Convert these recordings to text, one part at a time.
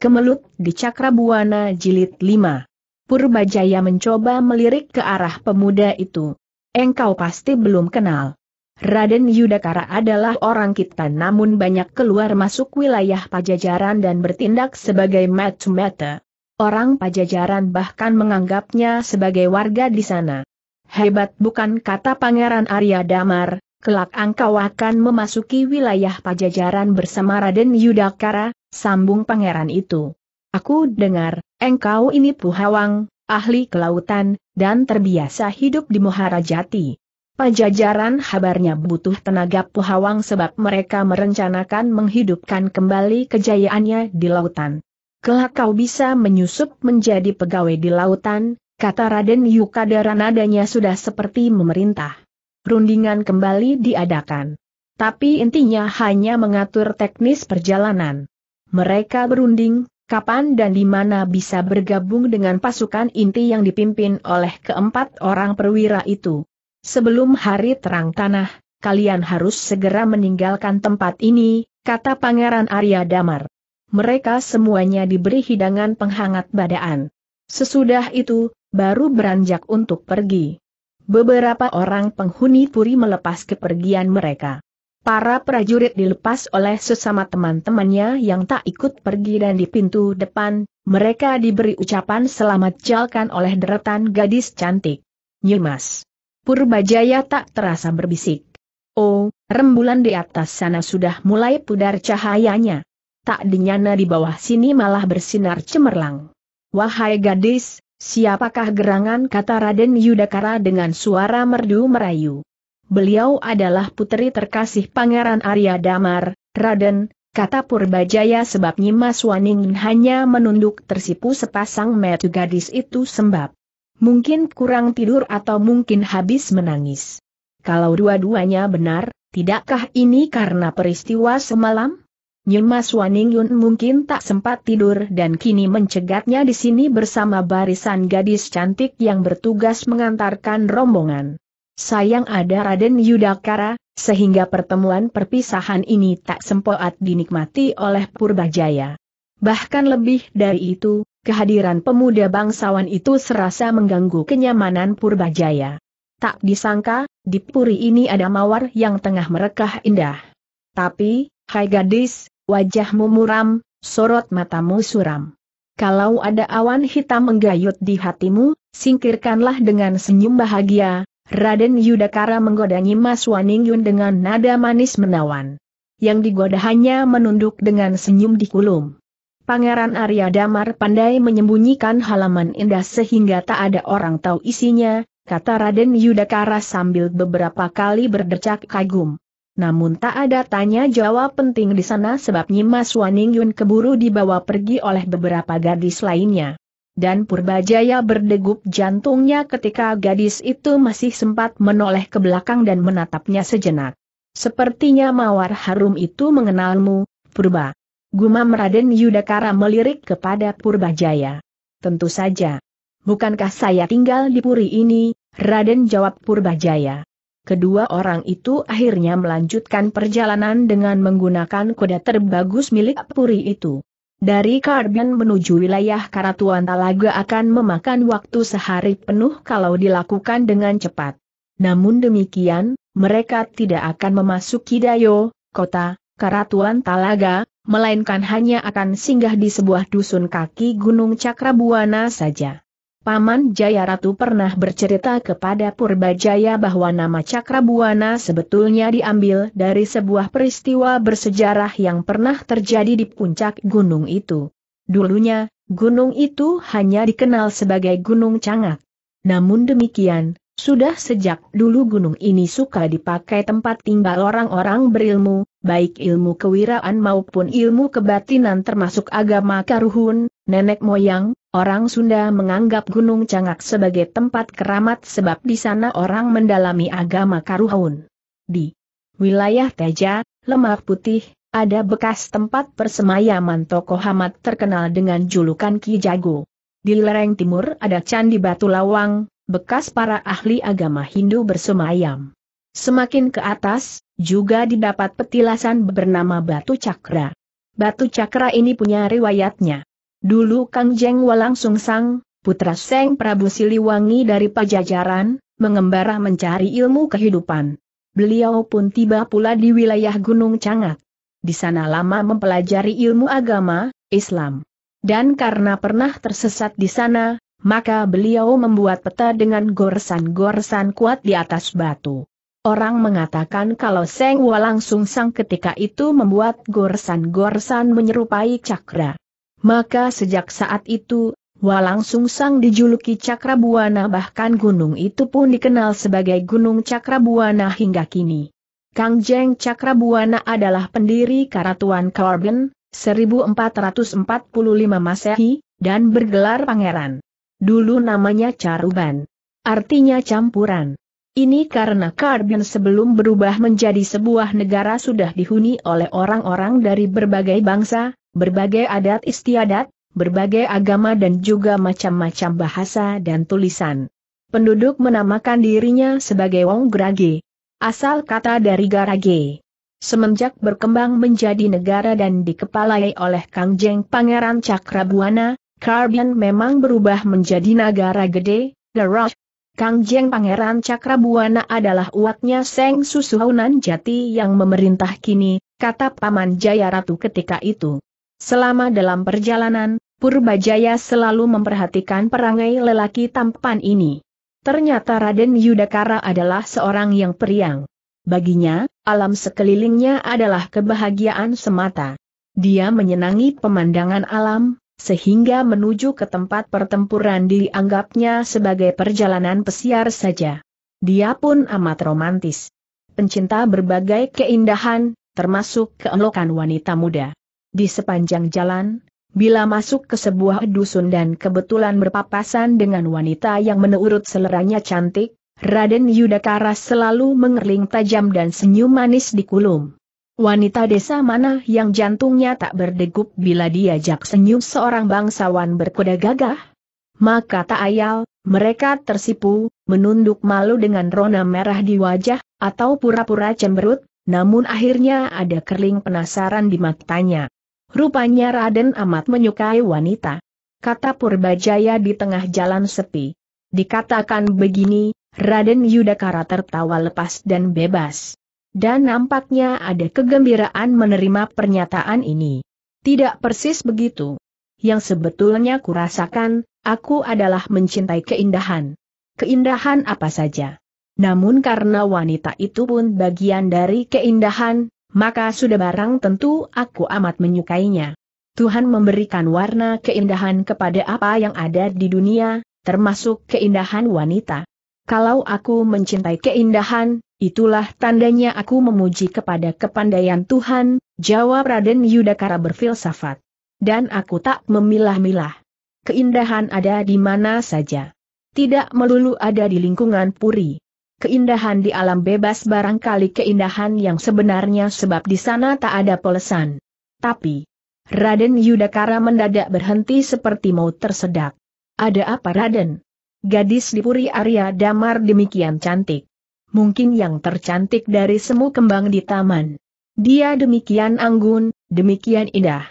Kemelut di Cakrabuana Jilid 5. Purbajaya mencoba melirik ke arah pemuda itu. Engkau pasti belum kenal. Raden Yudakara adalah orang kita namun banyak keluar masuk wilayah pajajaran dan bertindak sebagai mata Orang pajajaran bahkan menganggapnya sebagai warga di sana. Hebat bukan kata Pangeran Arya Damar, Kelak engkau akan memasuki wilayah pajajaran bersama Raden Yudhakara, sambung pangeran itu. Aku dengar, engkau ini puhawang, ahli kelautan, dan terbiasa hidup di Moharajati. Pajajaran habarnya butuh tenaga puhawang sebab mereka merencanakan menghidupkan kembali kejayaannya di lautan. Kelak kau bisa menyusup menjadi pegawai di lautan, kata Raden Yukadara nadanya sudah seperti memerintah perundingan kembali diadakan. Tapi intinya hanya mengatur teknis perjalanan. Mereka berunding, kapan dan di mana bisa bergabung dengan pasukan inti yang dipimpin oleh keempat orang perwira itu. Sebelum hari terang tanah, kalian harus segera meninggalkan tempat ini, kata Pangeran Arya Damar. Mereka semuanya diberi hidangan penghangat badaan. Sesudah itu, baru beranjak untuk pergi beberapa orang penghuni puri melepas kepergian mereka. Para prajurit dilepas oleh sesama teman-temannya yang tak ikut pergi dan di pintu depan, mereka diberi ucapan selamat jalkan oleh deretan gadis cantik. Nyimas. Purbajaya tak terasa berbisik. Oh, rembulan di atas sana sudah mulai pudar cahayanya. Tak dinyana di bawah sini malah bersinar cemerlang. Wahai gadis, Siapakah gerangan kata Raden Yudakara dengan suara merdu merayu? Beliau adalah putri terkasih Pangeran Arya Damar, Raden, kata Purbajaya sebab Nyimas Waning hanya menunduk tersipu sepasang metu gadis itu sembab. Mungkin kurang tidur atau mungkin habis menangis. Kalau dua-duanya benar, tidakkah ini karena peristiwa semalam? Nyimas Yun mungkin tak sempat tidur dan kini mencegatnya di sini bersama barisan gadis cantik yang bertugas mengantarkan rombongan. Sayang ada Raden Yudakara, sehingga pertemuan perpisahan ini tak sempoat dinikmati oleh Purbajaya. Bahkan lebih dari itu, kehadiran pemuda bangsawan itu serasa mengganggu kenyamanan Purbajaya. Tak disangka, di Puri ini ada mawar yang tengah merekah indah. Tapi, Hai gadis, wajahmu muram, sorot matamu suram. Kalau ada awan hitam menggayut di hatimu, singkirkanlah dengan senyum bahagia, Raden Yudakara menggoda Nyimas Waningyun dengan nada manis menawan. Yang digoda hanya menunduk dengan senyum di kulum. Pangeran Arya Damar pandai menyembunyikan halaman indah sehingga tak ada orang tahu isinya, kata Raden Yudakara sambil beberapa kali berdecak kagum. Namun tak ada tanya jawab penting di sana sebab Nyimas Waning Yun keburu dibawa pergi oleh beberapa gadis lainnya. Dan Purbajaya berdegup jantungnya ketika gadis itu masih sempat menoleh ke belakang dan menatapnya sejenak. Sepertinya mawar harum itu mengenalmu, Purba. Gumam Raden Yudakara melirik kepada Purbajaya. Tentu saja. Bukankah saya tinggal di puri ini, Raden jawab Purbajaya. Kedua orang itu akhirnya melanjutkan perjalanan dengan menggunakan kuda terbagus milik Puri itu. Dari Karben menuju wilayah Karatuan Talaga akan memakan waktu sehari penuh kalau dilakukan dengan cepat. Namun demikian, mereka tidak akan memasuki Dayo, kota, Karatuan Talaga, melainkan hanya akan singgah di sebuah dusun kaki Gunung Cakrabuana saja. Paman Jayaratu pernah bercerita kepada Purbajaya bahwa nama Cakrabuana sebetulnya diambil dari sebuah peristiwa bersejarah yang pernah terjadi di puncak gunung itu. Dulunya, gunung itu hanya dikenal sebagai Gunung Cangak. Namun demikian, sudah sejak dulu gunung ini suka dipakai tempat tinggal orang-orang berilmu, baik ilmu kewiraan maupun ilmu kebatinan termasuk agama karuhun, nenek moyang, orang Sunda menganggap Gunung Cangak sebagai tempat keramat sebab di sana orang mendalami agama karuhun. Di wilayah Teja, Lemah Putih, ada bekas tempat persemayaman tokoh amat terkenal dengan julukan Ki Jago. Di lereng timur ada Candi Batu Lawang, bekas para ahli agama Hindu bersemayam. Semakin ke atas, juga didapat petilasan bernama Batu Cakra. Batu Cakra ini punya riwayatnya. Dulu Kang Jeng Walang Sung Sang, putra Seng Prabu Siliwangi dari Pajajaran, mengembara mencari ilmu kehidupan. Beliau pun tiba pula di wilayah Gunung Cangat. Di sana lama mempelajari ilmu agama, Islam. Dan karena pernah tersesat di sana, maka beliau membuat peta dengan goresan-goresan kuat di atas batu. Orang mengatakan kalau Seng Walang langsung sang ketika itu membuat gorsan-gorsan menyerupai cakra. Maka sejak saat itu, Walang Sungsang dijuluki cakra buana bahkan gunung itu pun dikenal sebagai gunung cakra buana hingga kini. Kang Jeng Cakra Buana adalah pendiri Karatuan Korban, 1445 Masehi, dan bergelar pangeran. Dulu namanya Caruban. Artinya campuran. Ini karena Karbin sebelum berubah menjadi sebuah negara sudah dihuni oleh orang-orang dari berbagai bangsa, berbagai adat istiadat, berbagai agama dan juga macam-macam bahasa dan tulisan. Penduduk menamakan dirinya sebagai Wong Grage. Asal kata dari Garage. Semenjak berkembang menjadi negara dan dikepalai oleh Kangjeng Pangeran Cakrabuana, Karbian memang berubah menjadi negara gede, Garage, Kang Jeng Pangeran Cakrabuana adalah uatnya Seng Susuhunan Jati yang memerintah kini, kata Paman Jaya Ratu ketika itu. Selama dalam perjalanan, Purbajaya selalu memperhatikan perangai lelaki tampan ini. Ternyata Raden Yudakara adalah seorang yang periang. Baginya, alam sekelilingnya adalah kebahagiaan semata. Dia menyenangi pemandangan alam, sehingga menuju ke tempat pertempuran dianggapnya sebagai perjalanan pesiar saja. Dia pun amat romantis. Pencinta berbagai keindahan, termasuk keelokan wanita muda. Di sepanjang jalan, bila masuk ke sebuah dusun dan kebetulan berpapasan dengan wanita yang menurut seleranya cantik, Raden Yudakara selalu mengerling tajam dan senyum manis di kulum. Wanita desa mana yang jantungnya tak berdegup bila diajak senyum seorang bangsawan berkuda gagah? Maka tak ayal, mereka tersipu, menunduk malu dengan rona merah di wajah, atau pura-pura cemberut, namun akhirnya ada kerling penasaran di matanya. Rupanya Raden amat menyukai wanita. Kata Purbajaya di tengah jalan sepi. Dikatakan begini, Raden Yudakara tertawa lepas dan bebas. Dan nampaknya ada kegembiraan menerima pernyataan ini. Tidak persis begitu. Yang sebetulnya kurasakan, aku adalah mencintai keindahan. Keindahan apa saja. Namun karena wanita itu pun bagian dari keindahan, maka sudah barang tentu aku amat menyukainya. Tuhan memberikan warna keindahan kepada apa yang ada di dunia, termasuk keindahan wanita. Kalau aku mencintai keindahan, Itulah tandanya aku memuji kepada kepandaian Tuhan, jawab Raden Yudakara berfilsafat. Dan aku tak memilah-milah. Keindahan ada di mana saja. Tidak melulu ada di lingkungan puri. Keindahan di alam bebas barangkali keindahan yang sebenarnya sebab di sana tak ada polesan. Tapi, Raden Yudakara mendadak berhenti seperti mau tersedak. Ada apa Raden? Gadis di puri Arya Damar demikian cantik mungkin yang tercantik dari semu kembang di taman. Dia demikian anggun, demikian indah.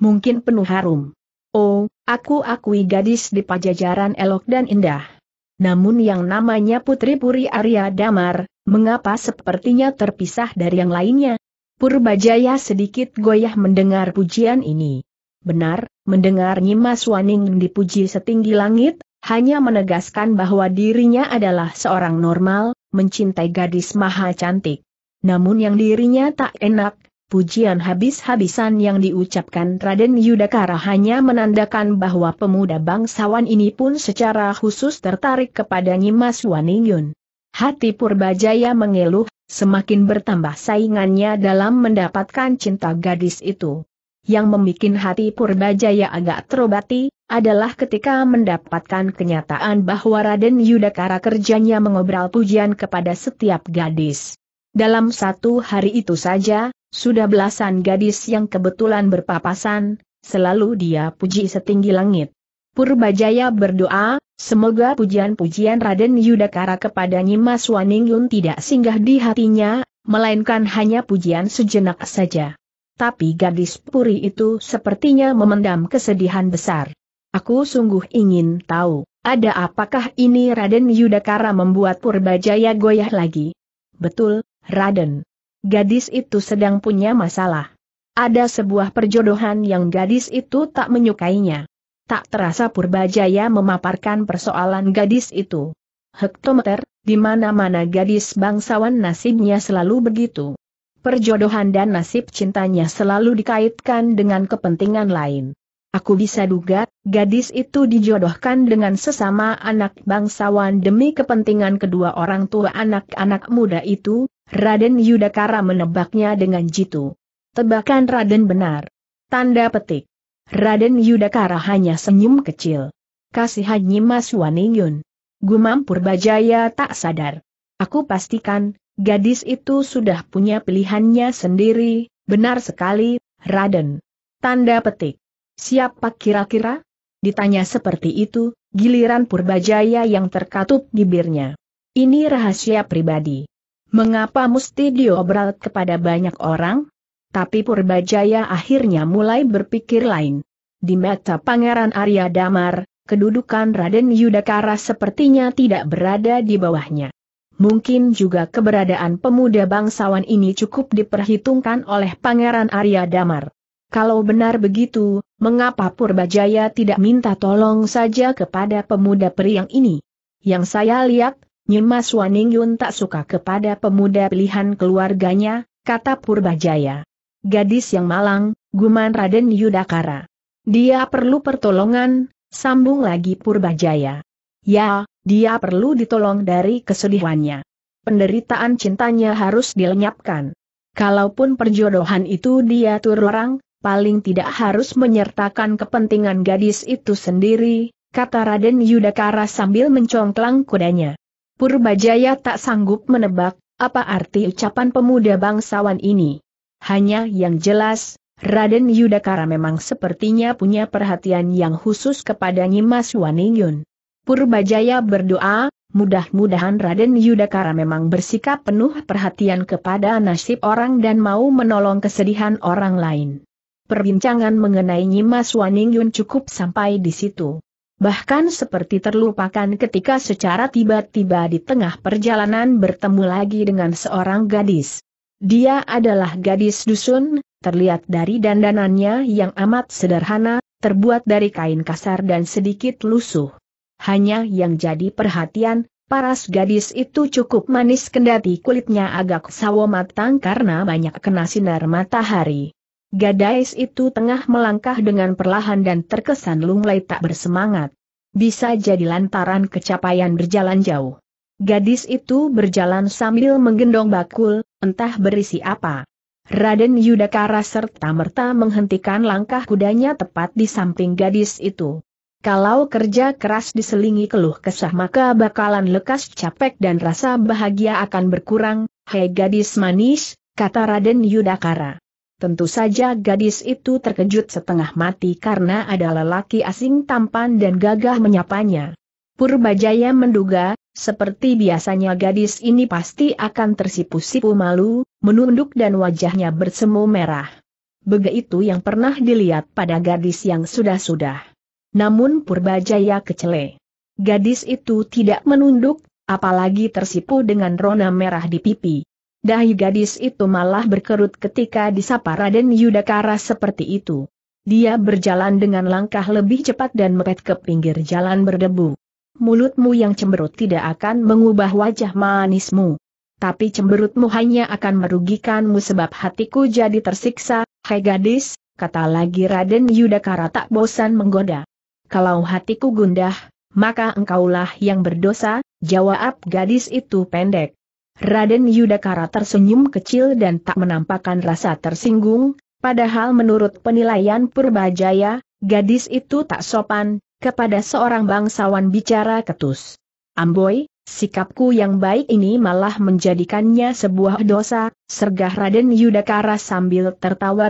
Mungkin penuh harum. Oh, aku akui gadis di pajajaran elok dan indah. Namun yang namanya Putri Puri Arya Damar, mengapa sepertinya terpisah dari yang lainnya? Purbajaya sedikit goyah mendengar pujian ini. Benar, mendengar Nyimas Waning dipuji setinggi langit, hanya menegaskan bahwa dirinya adalah seorang normal, mencintai gadis maha cantik. Namun yang dirinya tak enak, pujian habis-habisan yang diucapkan Raden Yudhakara hanya menandakan bahwa pemuda bangsawan ini pun secara khusus tertarik kepada Nyimas Waningyun. Hati Purbajaya mengeluh, semakin bertambah saingannya dalam mendapatkan cinta gadis itu. Yang membuat hati Purbajaya agak terobati, adalah ketika mendapatkan kenyataan bahwa Raden Yudakara kerjanya mengobral pujian kepada setiap gadis. Dalam satu hari itu saja, sudah belasan gadis yang kebetulan berpapasan, selalu dia puji setinggi langit. Purbajaya berdoa, semoga pujian-pujian Raden Yudakara kepada Nyimas Waningyun tidak singgah di hatinya, melainkan hanya pujian sejenak saja. Tapi gadis puri itu sepertinya memendam kesedihan besar. Aku sungguh ingin tahu, ada apakah ini Raden Yudakara membuat Purbajaya goyah lagi? Betul, Raden. Gadis itu sedang punya masalah. Ada sebuah perjodohan yang gadis itu tak menyukainya. Tak terasa Purbajaya memaparkan persoalan gadis itu. Hektometer, di mana-mana gadis bangsawan nasibnya selalu begitu. Perjodohan dan nasib cintanya selalu dikaitkan dengan kepentingan lain. Aku bisa duga, gadis itu dijodohkan dengan sesama anak bangsawan demi kepentingan kedua orang tua anak-anak muda itu, Raden Yudakara menebaknya dengan jitu. Tebakan Raden benar. Tanda petik. Raden Yudakara hanya senyum kecil. Kasihan Nyimas Waningyun. Gumam Purbajaya tak sadar. Aku pastikan, gadis itu sudah punya pilihannya sendiri, benar sekali, Raden. Tanda petik. Siapa kira-kira? Ditanya seperti itu, giliran Purbajaya yang terkatup bibirnya. Ini rahasia pribadi. Mengapa mesti diobrol kepada banyak orang? Tapi Purbajaya akhirnya mulai berpikir lain. Di mata Pangeran Arya Damar, kedudukan Raden Yudakara sepertinya tidak berada di bawahnya. Mungkin juga keberadaan pemuda bangsawan ini cukup diperhitungkan oleh Pangeran Arya Damar. Kalau benar begitu, mengapa Purbajaya tidak minta tolong saja kepada pemuda periang ini? Yang saya lihat, Nyimas Waning tak suka kepada pemuda pilihan keluarganya, kata Purbajaya. Gadis yang malang, guman Raden Yudakara. Dia perlu pertolongan, sambung lagi Purbajaya. Ya, dia perlu ditolong dari kesedihannya. Penderitaan cintanya harus dilenyapkan. Kalaupun perjodohan itu dia tururang, paling tidak harus menyertakan kepentingan gadis itu sendiri, kata Raden Yudakara sambil mencongklang kudanya. Purbajaya tak sanggup menebak, apa arti ucapan pemuda bangsawan ini. Hanya yang jelas, Raden Yudakara memang sepertinya punya perhatian yang khusus kepada Nyimas Waningyun. Purbajaya berdoa, mudah-mudahan Raden Yudakara memang bersikap penuh perhatian kepada nasib orang dan mau menolong kesedihan orang lain. Perbincangan mengenai Nyimas Waning Yun cukup sampai di situ. Bahkan seperti terlupakan ketika secara tiba-tiba di tengah perjalanan bertemu lagi dengan seorang gadis. Dia adalah gadis dusun, terlihat dari dandanannya yang amat sederhana, terbuat dari kain kasar dan sedikit lusuh. Hanya yang jadi perhatian, paras gadis itu cukup manis kendati kulitnya agak sawo matang karena banyak kena sinar matahari. Gadis itu tengah melangkah dengan perlahan dan terkesan lunglai tak bersemangat. Bisa jadi lantaran kecapaian berjalan jauh. Gadis itu berjalan sambil menggendong bakul, entah berisi apa. Raden Yudakara serta merta menghentikan langkah kudanya tepat di samping gadis itu. Kalau kerja keras diselingi keluh kesah maka bakalan lekas capek dan rasa bahagia akan berkurang, hei gadis manis, kata Raden Yudakara. Tentu saja gadis itu terkejut setengah mati karena ada lelaki asing tampan dan gagah menyapanya. Purbajaya menduga, seperti biasanya gadis ini pasti akan tersipu-sipu malu, menunduk dan wajahnya bersemu merah. Begitu yang pernah dilihat pada gadis yang sudah-sudah. Namun Purbajaya kecele. Gadis itu tidak menunduk, apalagi tersipu dengan rona merah di pipi. Dahi gadis itu malah berkerut ketika disapa Raden Yudakara seperti itu. Dia berjalan dengan langkah lebih cepat dan mepet ke pinggir jalan berdebu. Mulutmu yang cemberut tidak akan mengubah wajah manismu. Tapi cemberutmu hanya akan merugikanmu sebab hatiku jadi tersiksa, hei gadis, kata lagi Raden Yudakara tak bosan menggoda. Kalau hatiku gundah, maka engkaulah yang berdosa, jawab gadis itu pendek. Raden Yudakara tersenyum kecil dan tak menampakkan rasa tersinggung, padahal menurut penilaian Purbajaya, gadis itu tak sopan, kepada seorang bangsawan bicara ketus. Amboi, sikapku yang baik ini malah menjadikannya sebuah dosa, sergah Raden Yudakara sambil tertawa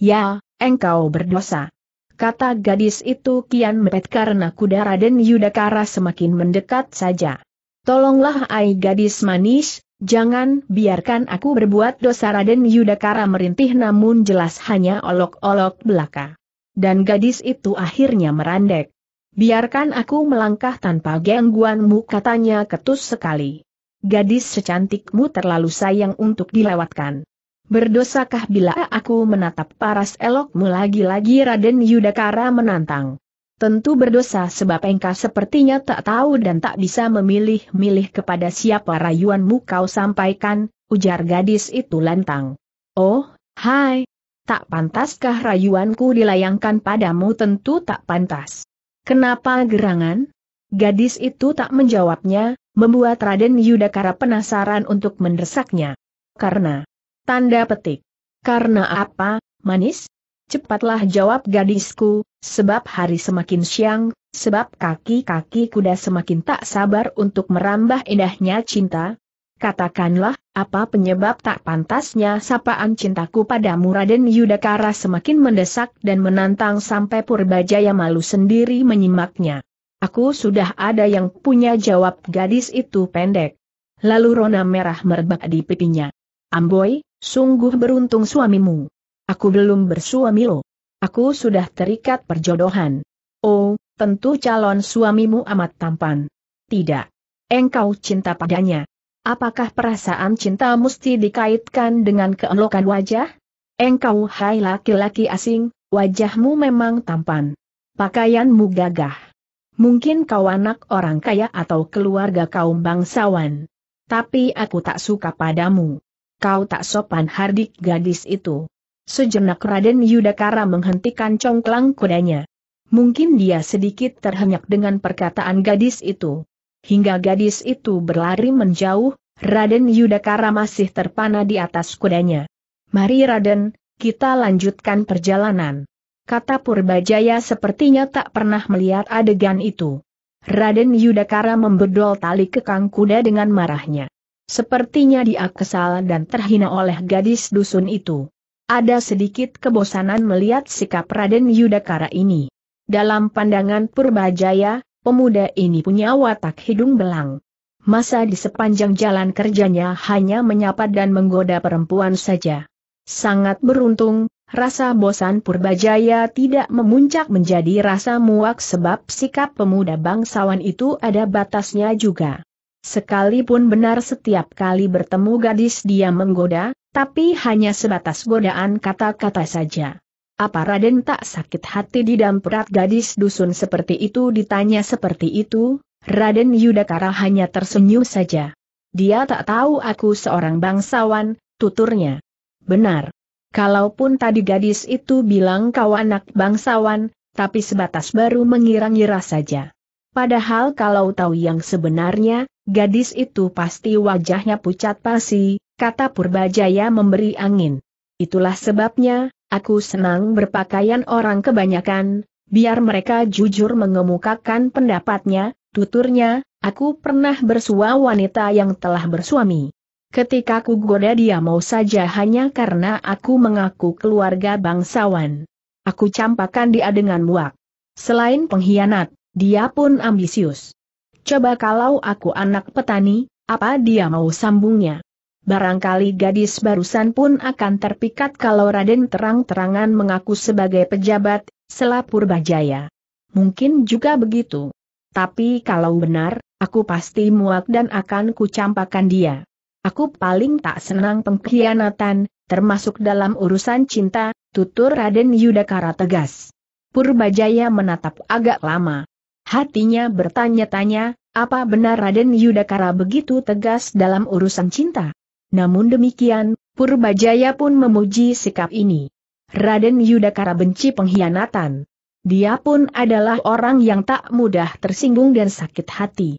Ya, engkau berdosa. Kata gadis itu kian mepet karena kuda Raden Yudakara semakin mendekat saja. Tolonglah ai gadis manis, jangan biarkan aku berbuat dosa Raden Yudakara merintih namun jelas hanya olok-olok belaka. Dan gadis itu akhirnya merandek. Biarkan aku melangkah tanpa gangguanmu katanya ketus sekali. Gadis secantikmu terlalu sayang untuk dilewatkan. Berdosakah bila aku menatap paras elokmu lagi-lagi Raden Yudakara menantang tentu berdosa sebab engkau sepertinya tak tahu dan tak bisa memilih-milih kepada siapa rayuanmu kau sampaikan, ujar gadis itu lantang. Oh, hai, tak pantaskah rayuanku dilayangkan padamu tentu tak pantas. Kenapa gerangan? Gadis itu tak menjawabnya, membuat Raden Yudakara penasaran untuk mendesaknya. Karena, tanda petik. Karena apa, manis? Cepatlah jawab gadisku, sebab hari semakin siang, sebab kaki-kaki kuda semakin tak sabar untuk merambah indahnya cinta. Katakanlah, apa penyebab tak pantasnya sapaan cintaku padamu Raden Yudhakara semakin mendesak dan menantang sampai Purbajaya malu sendiri menyimaknya. Aku sudah ada yang punya jawab gadis itu pendek. Lalu Rona merah merebak di pipinya. Amboy, sungguh beruntung suamimu. Aku belum bersuami lo. Aku sudah terikat perjodohan. Oh, tentu calon suamimu amat tampan. Tidak. Engkau cinta padanya. Apakah perasaan cinta mesti dikaitkan dengan keelokan wajah? Engkau hai laki-laki asing, wajahmu memang tampan. Pakaianmu gagah. Mungkin kau anak orang kaya atau keluarga kaum bangsawan. Tapi aku tak suka padamu. Kau tak sopan hardik gadis itu. Sejenak Raden Yudakara menghentikan congklang kudanya. Mungkin dia sedikit terhenyak dengan perkataan gadis itu. Hingga gadis itu berlari menjauh, Raden Yudakara masih terpana di atas kudanya. Mari Raden, kita lanjutkan perjalanan. Kata Purbajaya sepertinya tak pernah melihat adegan itu. Raden Yudakara membedol tali kekang kuda dengan marahnya. Sepertinya dia kesal dan terhina oleh gadis dusun itu. Ada sedikit kebosanan melihat sikap Raden Yudakara ini. Dalam pandangan Purbajaya, pemuda ini punya watak hidung belang. Masa di sepanjang jalan kerjanya hanya menyapa dan menggoda perempuan saja. Sangat beruntung, rasa bosan Purbajaya tidak memuncak menjadi rasa muak sebab sikap pemuda bangsawan itu ada batasnya juga. Sekalipun benar setiap kali bertemu gadis dia menggoda, tapi hanya sebatas godaan kata-kata saja. Apa Raden tak sakit hati di damperat gadis dusun seperti itu ditanya seperti itu, Raden Yudakara hanya tersenyum saja. Dia tak tahu aku seorang bangsawan, tuturnya. Benar. Kalaupun tadi gadis itu bilang kau anak bangsawan, tapi sebatas baru mengira-ngira saja. Padahal kalau tahu yang sebenarnya, gadis itu pasti wajahnya pucat pasi, kata Purbajaya memberi angin. Itulah sebabnya, aku senang berpakaian orang kebanyakan, biar mereka jujur mengemukakan pendapatnya, tuturnya, aku pernah bersua wanita yang telah bersuami. Ketika aku goda dia mau saja hanya karena aku mengaku keluarga bangsawan. Aku campakan dia dengan muak. Selain pengkhianat, dia pun ambisius. Coba kalau aku anak petani, apa dia mau sambungnya? Barangkali gadis barusan pun akan terpikat kalau Raden terang-terangan mengaku sebagai pejabat, selapur bajaya. Mungkin juga begitu. Tapi kalau benar, aku pasti muak dan akan kucampakan dia. Aku paling tak senang pengkhianatan, termasuk dalam urusan cinta, tutur Raden Yudakara tegas. Purbajaya menatap agak lama. Hatinya bertanya-tanya, apa benar Raden Yudakara begitu tegas dalam urusan cinta? Namun demikian, Purbajaya pun memuji sikap ini. Raden Yudakara benci pengkhianatan. Dia pun adalah orang yang tak mudah tersinggung dan sakit hati.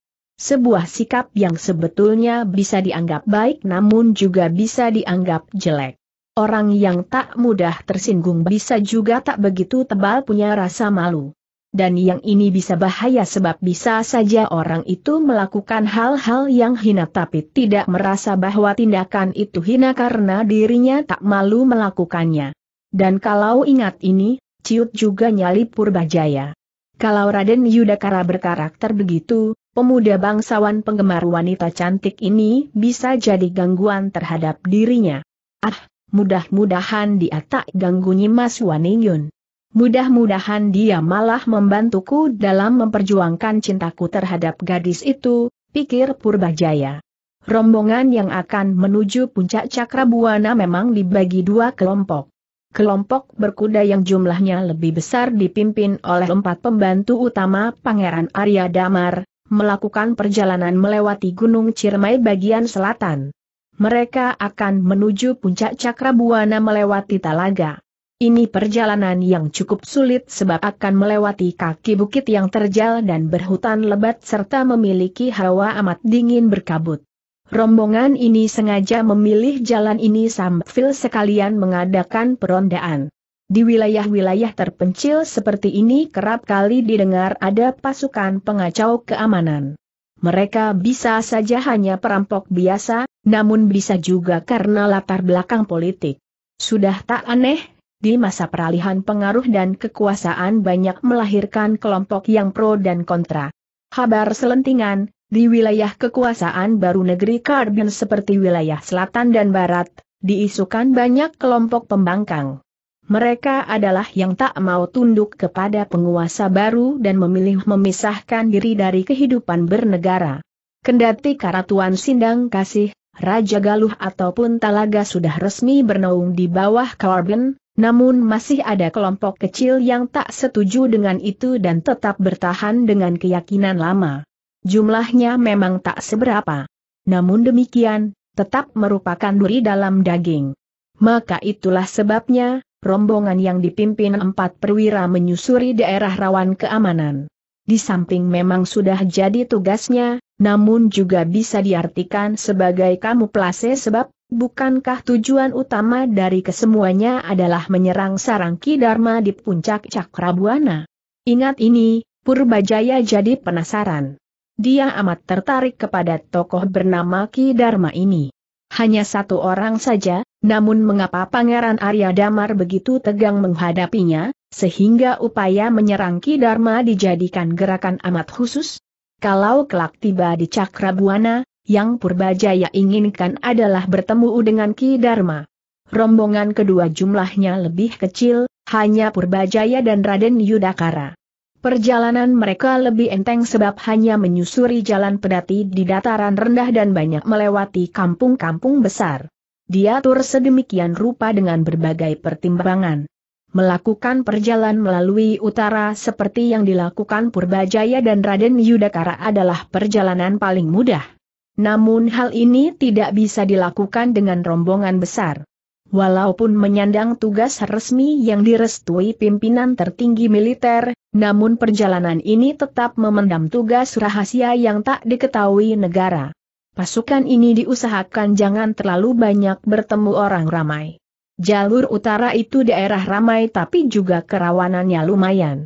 Sebuah sikap yang sebetulnya bisa dianggap baik namun juga bisa dianggap jelek. Orang yang tak mudah tersinggung bisa juga tak begitu tebal punya rasa malu dan yang ini bisa bahaya sebab bisa saja orang itu melakukan hal-hal yang hina tapi tidak merasa bahwa tindakan itu hina karena dirinya tak malu melakukannya. Dan kalau ingat ini, ciut juga nyali Purbajaya. Kalau Raden Yudakara berkarakter begitu, pemuda bangsawan penggemar wanita cantik ini bisa jadi gangguan terhadap dirinya. Ah, mudah-mudahan dia tak ganggu Nyimas Waningyun. Mudah-mudahan dia malah membantuku dalam memperjuangkan cintaku terhadap gadis itu, pikir Purbajaya. Rombongan yang akan menuju puncak Cakrabuana memang dibagi dua kelompok. Kelompok berkuda yang jumlahnya lebih besar dipimpin oleh empat pembantu utama Pangeran Arya Damar, melakukan perjalanan melewati Gunung Ciremai bagian selatan. Mereka akan menuju puncak Cakrabuana melewati Talaga. Ini perjalanan yang cukup sulit sebab akan melewati kaki bukit yang terjal dan berhutan lebat serta memiliki hawa amat dingin berkabut. Rombongan ini sengaja memilih jalan ini sambil sekalian mengadakan perondaan. Di wilayah-wilayah terpencil seperti ini kerap kali didengar ada pasukan pengacau keamanan. Mereka bisa saja hanya perampok biasa, namun bisa juga karena latar belakang politik. Sudah tak aneh di masa peralihan pengaruh dan kekuasaan banyak melahirkan kelompok yang pro dan kontra. Habar selentingan, di wilayah kekuasaan baru negeri Karbin seperti wilayah selatan dan barat, diisukan banyak kelompok pembangkang. Mereka adalah yang tak mau tunduk kepada penguasa baru dan memilih memisahkan diri dari kehidupan bernegara. Kendati Karatuan Sindang Kasih, Raja Galuh ataupun Talaga sudah resmi bernaung di bawah Karbin, namun masih ada kelompok kecil yang tak setuju dengan itu dan tetap bertahan dengan keyakinan lama. Jumlahnya memang tak seberapa. Namun demikian, tetap merupakan duri dalam daging. Maka itulah sebabnya, rombongan yang dipimpin empat perwira menyusuri daerah rawan keamanan. Di samping memang sudah jadi tugasnya, namun juga bisa diartikan sebagai kamuplase sebab Bukankah tujuan utama dari kesemuanya adalah menyerang sarang Dharma di puncak Cakrabuana? Ingat ini, Purbajaya jadi penasaran. Dia amat tertarik kepada tokoh bernama Kidarma ini. Hanya satu orang saja, namun mengapa Pangeran Arya Damar begitu tegang menghadapinya, sehingga upaya menyerang Kidarma dijadikan gerakan amat khusus? Kalau kelak tiba di Cakrabuana, yang Purbajaya inginkan adalah bertemu dengan Ki Dharma. Rombongan kedua jumlahnya lebih kecil, hanya Purbajaya dan Raden Yudakara. Perjalanan mereka lebih enteng sebab hanya menyusuri jalan pedati di dataran rendah dan banyak melewati kampung-kampung besar. Diatur sedemikian rupa dengan berbagai pertimbangan. Melakukan perjalanan melalui utara seperti yang dilakukan Purbajaya dan Raden Yudakara adalah perjalanan paling mudah. Namun hal ini tidak bisa dilakukan dengan rombongan besar. Walaupun menyandang tugas resmi yang direstui pimpinan tertinggi militer, namun perjalanan ini tetap memendam tugas rahasia yang tak diketahui negara. Pasukan ini diusahakan jangan terlalu banyak bertemu orang ramai. Jalur utara itu daerah ramai tapi juga kerawanannya lumayan.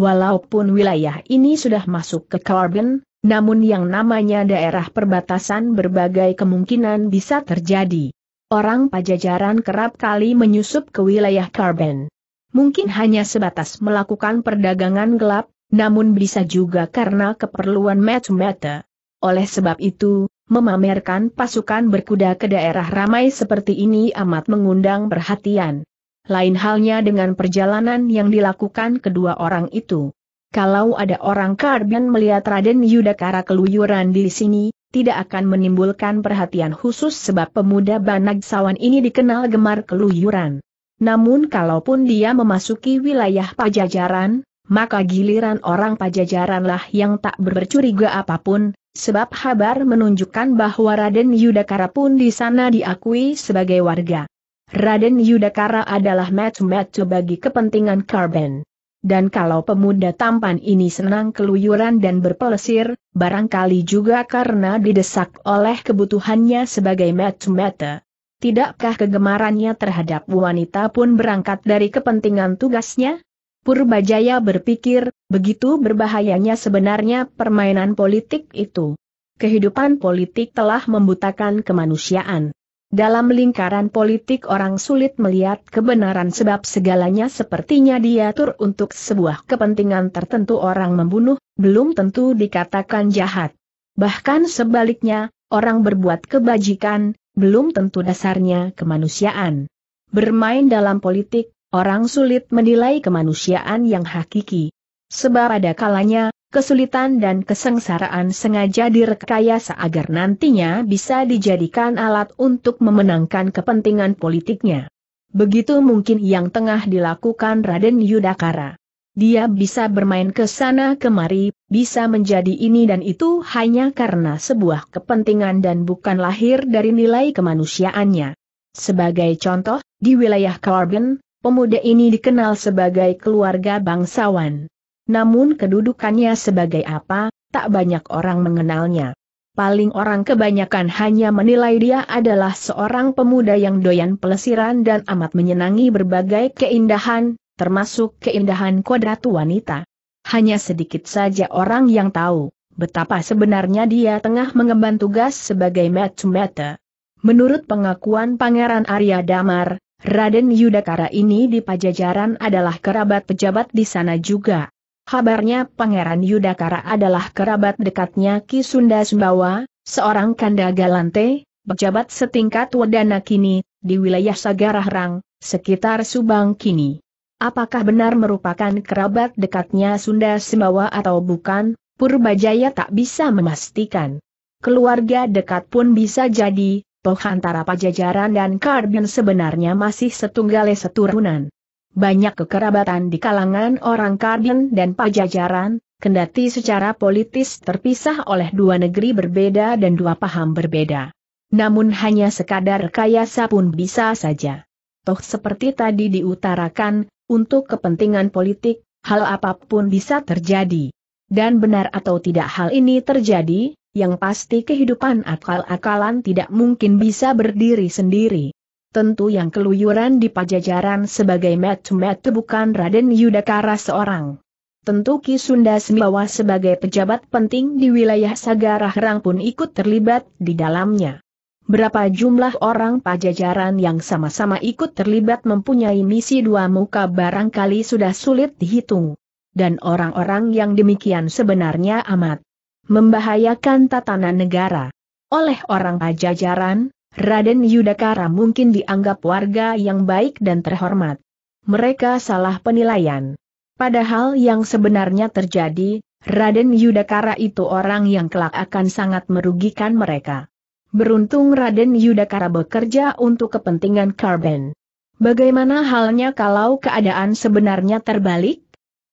Walaupun wilayah ini sudah masuk ke Corbin, namun yang namanya daerah perbatasan berbagai kemungkinan bisa terjadi. Orang pajajaran kerap kali menyusup ke wilayah Karben. Mungkin hanya sebatas melakukan perdagangan gelap, namun bisa juga karena keperluan match mata Oleh sebab itu, memamerkan pasukan berkuda ke daerah ramai seperti ini amat mengundang perhatian. Lain halnya dengan perjalanan yang dilakukan kedua orang itu. Kalau ada orang Karbian melihat Raden Yudakara keluyuran di sini, tidak akan menimbulkan perhatian khusus sebab pemuda banak Sawan ini dikenal gemar keluyuran. Namun kalaupun dia memasuki wilayah pajajaran, maka giliran orang pajajaranlah yang tak bercuriga apapun, sebab kabar menunjukkan bahwa Raden Yudakara pun di sana diakui sebagai warga. Raden Yudakara adalah match-match bagi kepentingan Karben dan kalau pemuda tampan ini senang keluyuran dan berpelesir, barangkali juga karena didesak oleh kebutuhannya sebagai matchmaker. Tidakkah kegemarannya terhadap wanita pun berangkat dari kepentingan tugasnya? Purbajaya berpikir, begitu berbahayanya sebenarnya permainan politik itu. Kehidupan politik telah membutakan kemanusiaan. Dalam lingkaran politik orang sulit melihat kebenaran sebab segalanya sepertinya diatur untuk sebuah kepentingan tertentu orang membunuh, belum tentu dikatakan jahat. Bahkan sebaliknya, orang berbuat kebajikan, belum tentu dasarnya kemanusiaan. Bermain dalam politik, orang sulit menilai kemanusiaan yang hakiki. Sebab ada kalanya, kesulitan dan kesengsaraan sengaja direkayasa agar nantinya bisa dijadikan alat untuk memenangkan kepentingan politiknya. Begitu mungkin yang tengah dilakukan Raden Yudakara. Dia bisa bermain ke sana kemari, bisa menjadi ini dan itu hanya karena sebuah kepentingan dan bukan lahir dari nilai kemanusiaannya. Sebagai contoh, di wilayah Corbin, pemuda ini dikenal sebagai keluarga bangsawan. Namun kedudukannya sebagai apa, tak banyak orang mengenalnya. Paling orang kebanyakan hanya menilai dia adalah seorang pemuda yang doyan pelesiran dan amat menyenangi berbagai keindahan, termasuk keindahan kodrat wanita. Hanya sedikit saja orang yang tahu betapa sebenarnya dia tengah mengemban tugas sebagai matchmaker. Menurut pengakuan Pangeran Arya Damar, Raden Yudakara ini di Pajajaran adalah kerabat pejabat di sana juga. Kabarnya Pangeran Yudakara adalah kerabat dekatnya Ki Sunda Sumbawa, seorang kanda galante, pejabat setingkat wedana kini, di wilayah Sagarahrang, sekitar Subang kini. Apakah benar merupakan kerabat dekatnya Sunda Sembawa atau bukan, Purbajaya tak bisa memastikan. Keluarga dekat pun bisa jadi, toh antara pajajaran dan karbin sebenarnya masih setunggal seturunan banyak kekerabatan di kalangan orang Karden dan Pajajaran, kendati secara politis terpisah oleh dua negeri berbeda dan dua paham berbeda. Namun hanya sekadar rekayasa pun bisa saja. Toh seperti tadi diutarakan, untuk kepentingan politik, hal apapun bisa terjadi. Dan benar atau tidak hal ini terjadi, yang pasti kehidupan akal-akalan tidak mungkin bisa berdiri sendiri tentu yang keluyuran di pajajaran sebagai metu-metu bukan Raden Yudakara seorang. Tentu Ki Sunda Sembawa sebagai pejabat penting di wilayah Sagara Herang pun ikut terlibat di dalamnya. Berapa jumlah orang pajajaran yang sama-sama ikut terlibat mempunyai misi dua muka barangkali sudah sulit dihitung. Dan orang-orang yang demikian sebenarnya amat membahayakan tatanan negara. Oleh orang pajajaran, Raden Yudakara mungkin dianggap warga yang baik dan terhormat. Mereka salah penilaian. Padahal yang sebenarnya terjadi, Raden Yudakara itu orang yang kelak akan sangat merugikan mereka. Beruntung Raden Yudakara bekerja untuk kepentingan Karben. Bagaimana halnya kalau keadaan sebenarnya terbalik?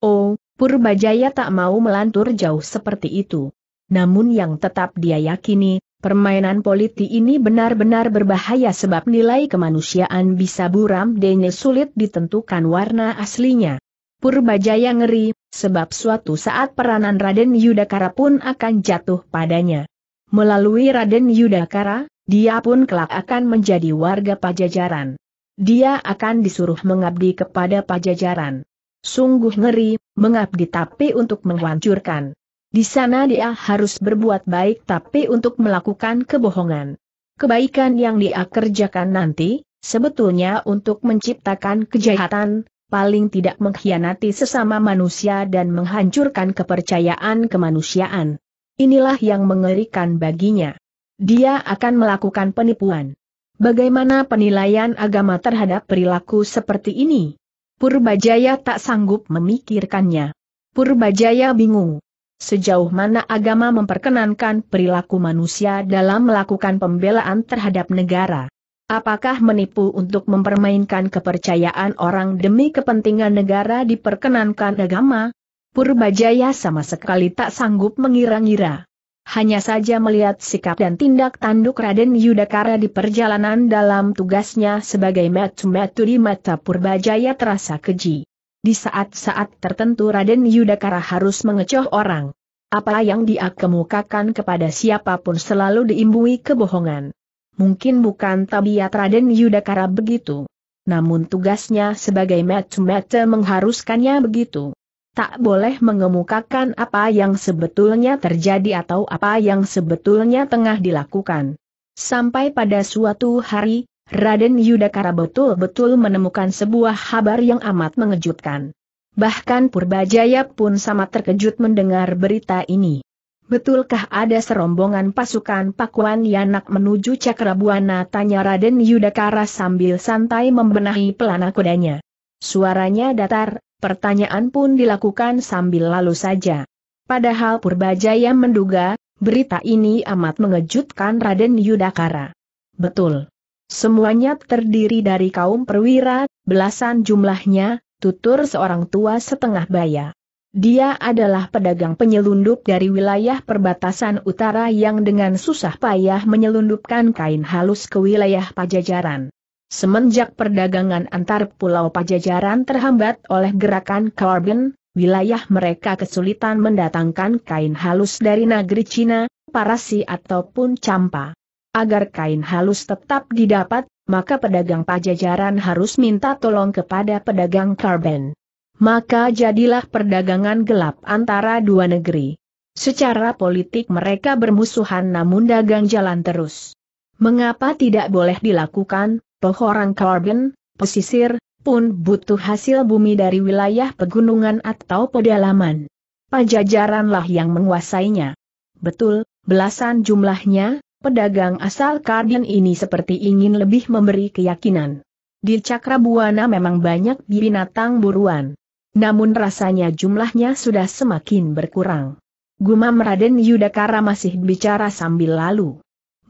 Oh, Purbajaya tak mau melantur jauh seperti itu. Namun yang tetap dia yakini, Permainan politik ini benar-benar berbahaya sebab nilai kemanusiaan bisa buram dan sulit ditentukan warna aslinya. Purbajaya ngeri, sebab suatu saat peranan Raden Yudhakara pun akan jatuh padanya. Melalui Raden Yudhakara, dia pun kelak akan menjadi warga pajajaran. Dia akan disuruh mengabdi kepada pajajaran. Sungguh ngeri, mengabdi tapi untuk menghancurkan. Di sana dia harus berbuat baik tapi untuk melakukan kebohongan. Kebaikan yang dia kerjakan nanti, sebetulnya untuk menciptakan kejahatan, paling tidak mengkhianati sesama manusia dan menghancurkan kepercayaan kemanusiaan. Inilah yang mengerikan baginya. Dia akan melakukan penipuan. Bagaimana penilaian agama terhadap perilaku seperti ini? Purbajaya tak sanggup memikirkannya. Purbajaya bingung sejauh mana agama memperkenankan perilaku manusia dalam melakukan pembelaan terhadap negara. Apakah menipu untuk mempermainkan kepercayaan orang demi kepentingan negara diperkenankan agama? Purbajaya sama sekali tak sanggup mengira-ngira. Hanya saja melihat sikap dan tindak tanduk Raden Yudakara di perjalanan dalam tugasnya sebagai metu-metu di mata Purbajaya terasa keji. Di saat-saat tertentu Raden Yudakara harus mengecoh orang. Apa yang dia kemukakan kepada siapapun selalu diimbui kebohongan. Mungkin bukan tabiat Raden Yudakara begitu. Namun tugasnya sebagai mata-mata mengharuskannya begitu. Tak boleh mengemukakan apa yang sebetulnya terjadi atau apa yang sebetulnya tengah dilakukan. Sampai pada suatu hari, Raden Yudakara betul-betul menemukan sebuah kabar yang amat mengejutkan. Bahkan Purbajaya pun sama terkejut mendengar berita ini. Betulkah ada serombongan pasukan Pakuan Yanak menuju Cakrabuana? Tanya Raden Yudakara sambil santai membenahi pelana kudanya. Suaranya datar, pertanyaan pun dilakukan sambil lalu saja. Padahal Purbajaya menduga, berita ini amat mengejutkan Raden Yudakara. Betul. Semuanya terdiri dari kaum perwira, belasan jumlahnya, tutur seorang tua setengah baya. Dia adalah pedagang penyelundup dari wilayah perbatasan utara yang dengan susah payah menyelundupkan kain halus ke wilayah Pajajaran. Semenjak perdagangan antar pulau Pajajaran terhambat oleh gerakan Carbon, wilayah mereka kesulitan mendatangkan kain halus dari negeri Cina, Parasi ataupun Campa. Agar kain halus tetap didapat, maka pedagang pajajaran harus minta tolong kepada pedagang karben. Maka jadilah perdagangan gelap antara dua negeri. Secara politik mereka bermusuhan namun dagang jalan terus. Mengapa tidak boleh dilakukan, Orang karben, pesisir, pun butuh hasil bumi dari wilayah pegunungan atau pedalaman. Pajajaranlah yang menguasainya. Betul, belasan jumlahnya, pedagang asal Kardian ini seperti ingin lebih memberi keyakinan. Di Cakrabuana memang banyak binatang buruan. Namun rasanya jumlahnya sudah semakin berkurang. Gumam Raden Yudakara masih bicara sambil lalu.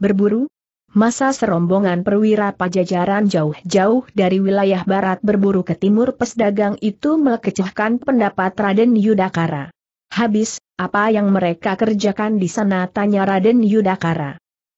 Berburu? Masa serombongan perwira pajajaran jauh-jauh dari wilayah barat berburu ke timur pesdagang itu melekecehkan pendapat Raden Yudakara. Habis, apa yang mereka kerjakan di sana tanya Raden Yudakara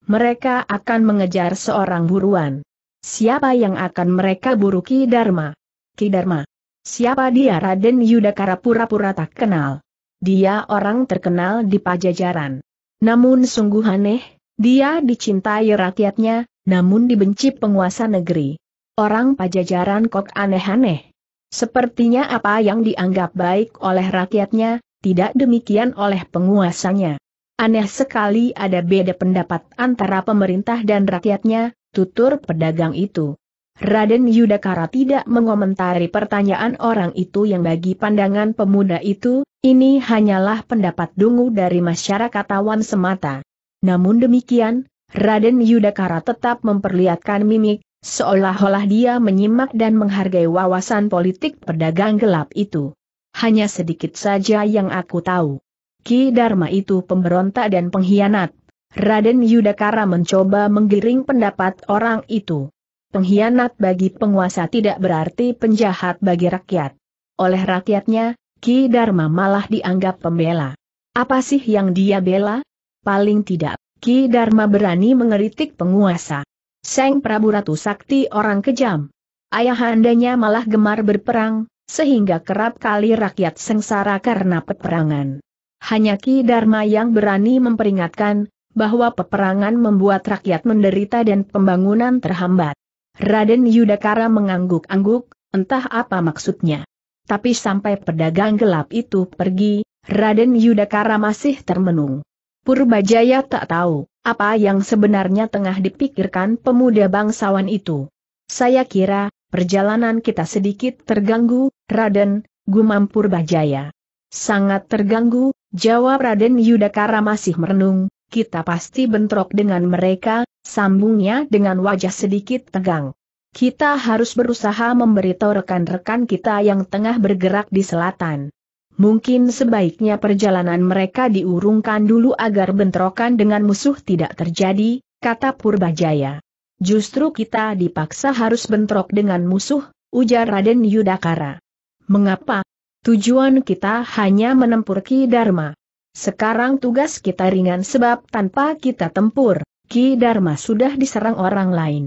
mereka akan mengejar seorang buruan. Siapa yang akan mereka buru Ki Dharma? Ki Dharma. Siapa dia Raden Yudakara pura-pura tak kenal. Dia orang terkenal di pajajaran. Namun sungguh aneh, dia dicintai rakyatnya, namun dibenci penguasa negeri. Orang pajajaran kok aneh-aneh. Sepertinya apa yang dianggap baik oleh rakyatnya, tidak demikian oleh penguasanya. Aneh sekali ada beda pendapat antara pemerintah dan rakyatnya, tutur pedagang itu. Raden Yudakara tidak mengomentari pertanyaan orang itu yang bagi pandangan pemuda itu, ini hanyalah pendapat dungu dari masyarakat awam semata. Namun demikian, Raden Yudakara tetap memperlihatkan mimik, seolah-olah dia menyimak dan menghargai wawasan politik pedagang gelap itu. Hanya sedikit saja yang aku tahu. Ki Dharma itu pemberontak dan pengkhianat. Raden Yudakara mencoba menggiring pendapat orang itu. Pengkhianat bagi penguasa tidak berarti penjahat bagi rakyat. Oleh rakyatnya, Ki Dharma malah dianggap pembela. Apa sih yang dia bela? Paling tidak, Ki Dharma berani mengeritik penguasa. Seng Prabu Ratu Sakti orang kejam. Ayahandanya malah gemar berperang, sehingga kerap kali rakyat sengsara karena peperangan. Hanya Ki Dharma yang berani memperingatkan, bahwa peperangan membuat rakyat menderita dan pembangunan terhambat. Raden Yudakara mengangguk-angguk, entah apa maksudnya. Tapi sampai pedagang gelap itu pergi, Raden Yudakara masih termenung. Purbajaya tak tahu, apa yang sebenarnya tengah dipikirkan pemuda bangsawan itu. Saya kira, perjalanan kita sedikit terganggu, Raden, gumam Purbajaya. Sangat terganggu, jawab Raden Yudakara masih merenung, kita pasti bentrok dengan mereka, sambungnya dengan wajah sedikit tegang. Kita harus berusaha memberitahu rekan-rekan kita yang tengah bergerak di selatan. Mungkin sebaiknya perjalanan mereka diurungkan dulu agar bentrokan dengan musuh tidak terjadi, kata Purbajaya. Justru kita dipaksa harus bentrok dengan musuh, ujar Raden Yudakara. Mengapa? Tujuan kita hanya menempur Ki Dharma. Sekarang tugas kita ringan sebab tanpa kita tempur, Ki Dharma sudah diserang orang lain.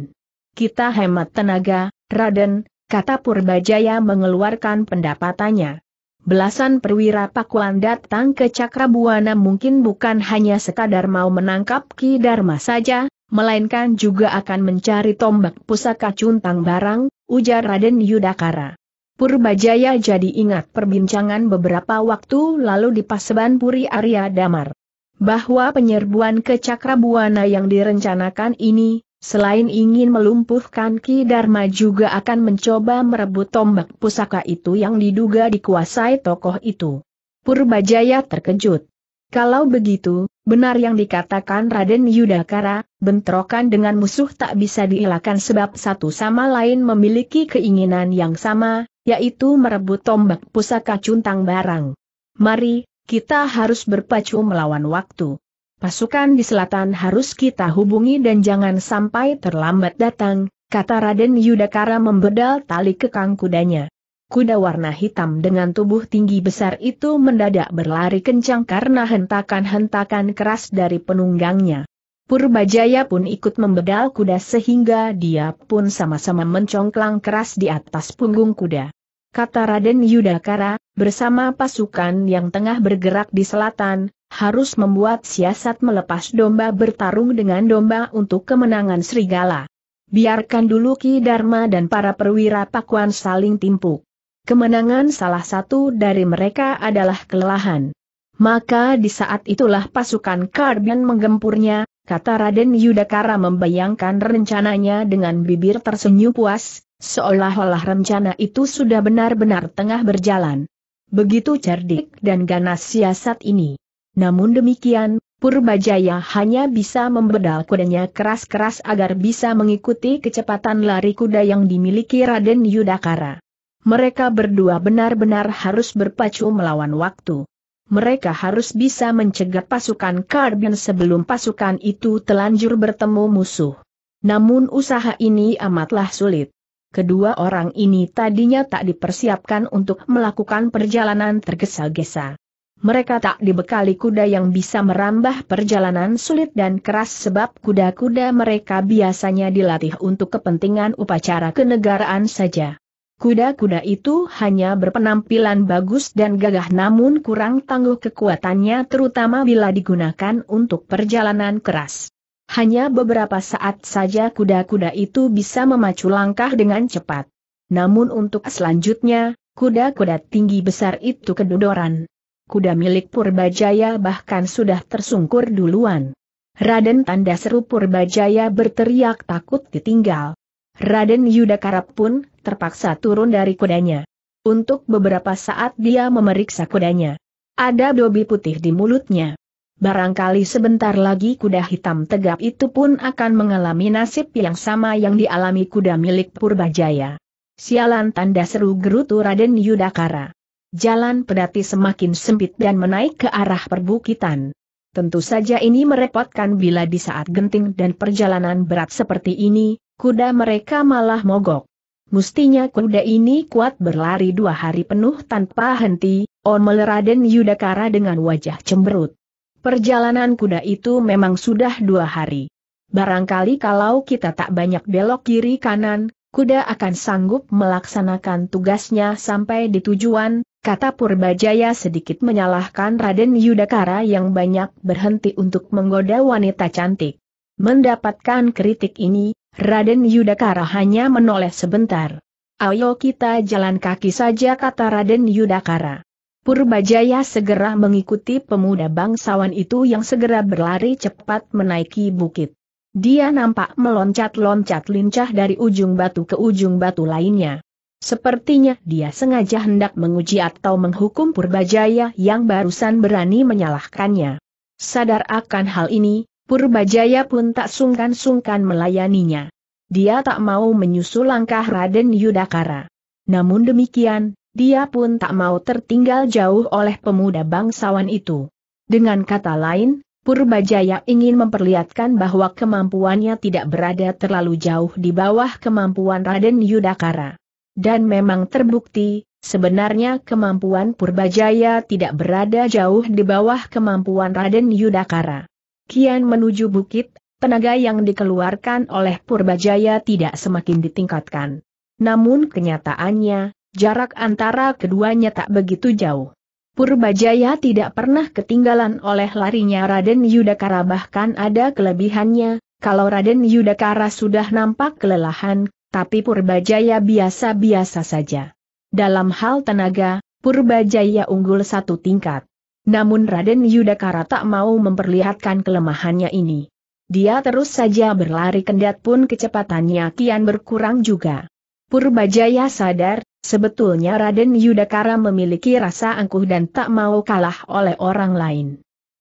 Kita hemat tenaga, Raden, kata Purbajaya mengeluarkan pendapatannya. Belasan perwira pakuan datang ke Cakrabuana mungkin bukan hanya sekadar mau menangkap Ki Dharma saja, melainkan juga akan mencari tombak pusaka cuntang barang, ujar Raden Yudakara. Purbajaya jadi ingat perbincangan beberapa waktu lalu di Paseban Puri Arya Damar. Bahwa penyerbuan ke Cakrabuana yang direncanakan ini, selain ingin melumpuhkan Ki Dharma juga akan mencoba merebut tombak pusaka itu yang diduga dikuasai tokoh itu. Purbajaya terkejut. Kalau begitu, benar yang dikatakan Raden Yudhakara, bentrokan dengan musuh tak bisa dielakkan sebab satu sama lain memiliki keinginan yang sama, yaitu merebut tombak pusaka cuntang barang. Mari, kita harus berpacu melawan waktu. Pasukan di selatan harus kita hubungi dan jangan sampai terlambat datang, kata Raden Yudakara membedal tali kekang kudanya. Kuda warna hitam dengan tubuh tinggi besar itu mendadak berlari kencang karena hentakan-hentakan keras dari penunggangnya. Purbajaya pun ikut membedal kuda sehingga dia pun sama-sama mencongklang keras di atas punggung kuda. Kata Raden Yudakara, bersama pasukan yang tengah bergerak di selatan, harus membuat siasat melepas domba bertarung dengan domba untuk kemenangan Serigala. Biarkan dulu Ki Dharma dan para perwira pakuan saling timpuk. Kemenangan salah satu dari mereka adalah kelelahan. Maka di saat itulah pasukan Karbian menggempurnya, kata Raden Yudakara membayangkan rencananya dengan bibir tersenyum puas, seolah-olah rencana itu sudah benar-benar tengah berjalan. Begitu cerdik dan ganas siasat ini. Namun demikian, Purbajaya hanya bisa membedal kudanya keras-keras agar bisa mengikuti kecepatan lari kuda yang dimiliki Raden Yudakara. Mereka berdua benar-benar harus berpacu melawan waktu mereka harus bisa mencegah pasukan Karbin sebelum pasukan itu telanjur bertemu musuh. Namun usaha ini amatlah sulit. Kedua orang ini tadinya tak dipersiapkan untuk melakukan perjalanan tergesa-gesa. Mereka tak dibekali kuda yang bisa merambah perjalanan sulit dan keras sebab kuda-kuda mereka biasanya dilatih untuk kepentingan upacara kenegaraan saja. Kuda-kuda itu hanya berpenampilan bagus dan gagah namun kurang tangguh kekuatannya terutama bila digunakan untuk perjalanan keras. Hanya beberapa saat saja kuda-kuda itu bisa memacu langkah dengan cepat. Namun untuk selanjutnya, kuda-kuda tinggi besar itu kedodoran. Kuda milik Purbajaya bahkan sudah tersungkur duluan. Raden tanda seru Purbajaya berteriak takut ditinggal. Raden Yudakara pun terpaksa turun dari kudanya. Untuk beberapa saat dia memeriksa kudanya. Ada dobi putih di mulutnya. Barangkali sebentar lagi kuda hitam tegap itu pun akan mengalami nasib yang sama yang dialami kuda milik Purbajaya. Sialan tanda seru gerutu Raden Yudakara. Jalan pedati semakin sempit dan menaik ke arah perbukitan. Tentu saja ini merepotkan bila di saat genting dan perjalanan berat seperti ini, kuda mereka malah mogok. Mustinya kuda ini kuat berlari dua hari penuh tanpa henti, Omel Raden Yudakara dengan wajah cemberut. Perjalanan kuda itu memang sudah dua hari. Barangkali kalau kita tak banyak belok kiri kanan, kuda akan sanggup melaksanakan tugasnya sampai di tujuan, kata Purbajaya sedikit menyalahkan Raden Yudakara yang banyak berhenti untuk menggoda wanita cantik. Mendapatkan kritik ini, Raden Yudakara hanya menoleh sebentar. Ayo kita jalan kaki saja kata Raden Yudakara. Purbajaya segera mengikuti pemuda bangsawan itu yang segera berlari cepat menaiki bukit. Dia nampak meloncat-loncat lincah dari ujung batu ke ujung batu lainnya. Sepertinya dia sengaja hendak menguji atau menghukum Purbajaya yang barusan berani menyalahkannya. Sadar akan hal ini, Purbajaya pun tak sungkan-sungkan melayaninya. Dia tak mau menyusul langkah Raden Yudakara. Namun demikian, dia pun tak mau tertinggal jauh oleh pemuda bangsawan itu. Dengan kata lain, Purbajaya ingin memperlihatkan bahwa kemampuannya tidak berada terlalu jauh di bawah kemampuan Raden Yudakara. Dan memang terbukti, sebenarnya kemampuan Purbajaya tidak berada jauh di bawah kemampuan Raden Yudakara kian menuju bukit, tenaga yang dikeluarkan oleh Purbajaya tidak semakin ditingkatkan. Namun kenyataannya, jarak antara keduanya tak begitu jauh. Purbajaya tidak pernah ketinggalan oleh larinya Raden Yudhakara bahkan ada kelebihannya, kalau Raden Yudhakara sudah nampak kelelahan, tapi Purbajaya biasa-biasa saja. Dalam hal tenaga, Purbajaya unggul satu tingkat. Namun Raden Yudhakara tak mau memperlihatkan kelemahannya ini. Dia terus saja berlari kendat pun kecepatannya kian berkurang juga. Purbajaya sadar, sebetulnya Raden Yudhakara memiliki rasa angkuh dan tak mau kalah oleh orang lain.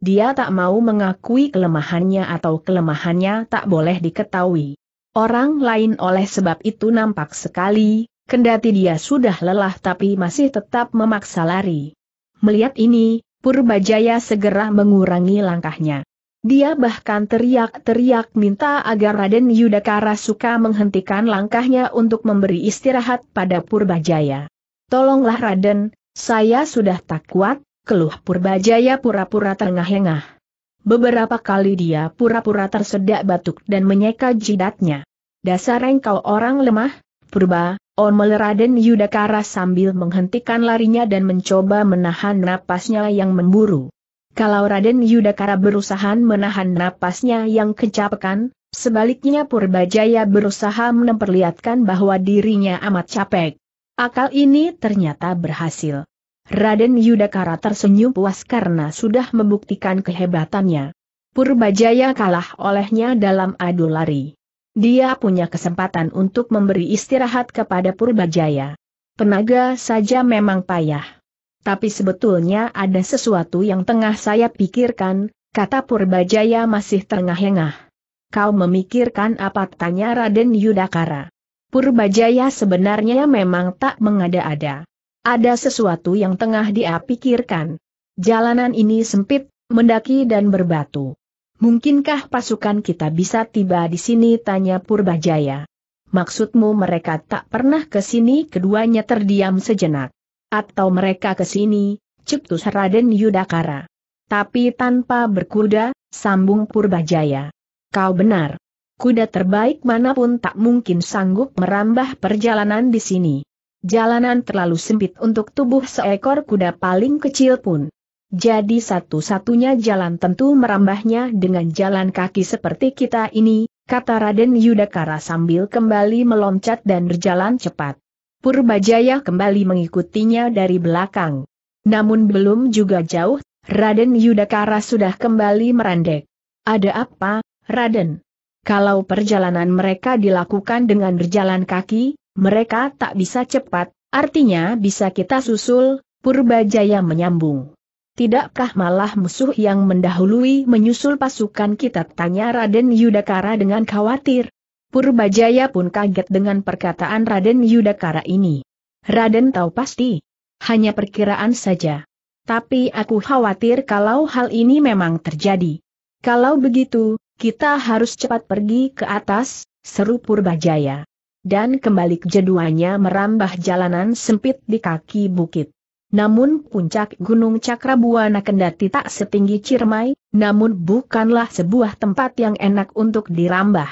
Dia tak mau mengakui kelemahannya atau kelemahannya tak boleh diketahui. Orang lain oleh sebab itu nampak sekali, kendati dia sudah lelah tapi masih tetap memaksa lari. Melihat ini, Purbajaya segera mengurangi langkahnya. Dia bahkan teriak-teriak minta agar Raden Yudhakara suka menghentikan langkahnya untuk memberi istirahat pada Purbajaya. Tolonglah Raden, saya sudah tak kuat, keluh Purbajaya pura-pura terengah-engah. Beberapa kali dia pura-pura tersedak batuk dan menyeka jidatnya. Dasar engkau orang lemah, purba, Omel Raden Yudakara sambil menghentikan larinya dan mencoba menahan napasnya yang memburu. Kalau Raden Yudakara berusaha menahan napasnya yang kecapekan, sebaliknya Purbajaya berusaha memperlihatkan bahwa dirinya amat capek. Akal ini ternyata berhasil. Raden Yudakara tersenyum puas karena sudah membuktikan kehebatannya. Purbajaya kalah olehnya dalam adu lari. Dia punya kesempatan untuk memberi istirahat kepada Purbajaya. Penaga saja memang payah. Tapi sebetulnya ada sesuatu yang tengah saya pikirkan, kata Purbajaya masih terengah-engah. Kau memikirkan apa tanya Raden Yudakara. Purbajaya sebenarnya memang tak mengada-ada. Ada sesuatu yang tengah dia pikirkan. Jalanan ini sempit, mendaki dan berbatu. Mungkinkah pasukan kita bisa tiba di sini? Tanya Purbajaya. Maksudmu mereka tak pernah ke sini? Keduanya terdiam sejenak. Atau mereka ke sini, Ciptus Raden Yudakara. Tapi tanpa berkuda, sambung Purbajaya. Kau benar. Kuda terbaik manapun tak mungkin sanggup merambah perjalanan di sini. Jalanan terlalu sempit untuk tubuh seekor kuda paling kecil pun. Jadi satu-satunya jalan tentu merambahnya dengan jalan kaki seperti kita ini, kata Raden Yudakara sambil kembali meloncat dan berjalan cepat. Purbajaya kembali mengikutinya dari belakang. Namun belum juga jauh, Raden Yudakara sudah kembali merendek. Ada apa, Raden? Kalau perjalanan mereka dilakukan dengan berjalan kaki, mereka tak bisa cepat, artinya bisa kita susul, Purbajaya menyambung. Tidakkah malah musuh yang mendahului menyusul pasukan kita? Tanya Raden Yudakara dengan khawatir. Purbajaya pun kaget dengan perkataan Raden Yudakara ini. Raden tahu pasti. Hanya perkiraan saja. Tapi aku khawatir kalau hal ini memang terjadi. Kalau begitu, kita harus cepat pergi ke atas, seru Purbajaya. Dan kembali keduanya merambah jalanan sempit di kaki bukit. Namun puncak Gunung Cakrabuana kendati tak setinggi Ciremai, namun bukanlah sebuah tempat yang enak untuk dirambah.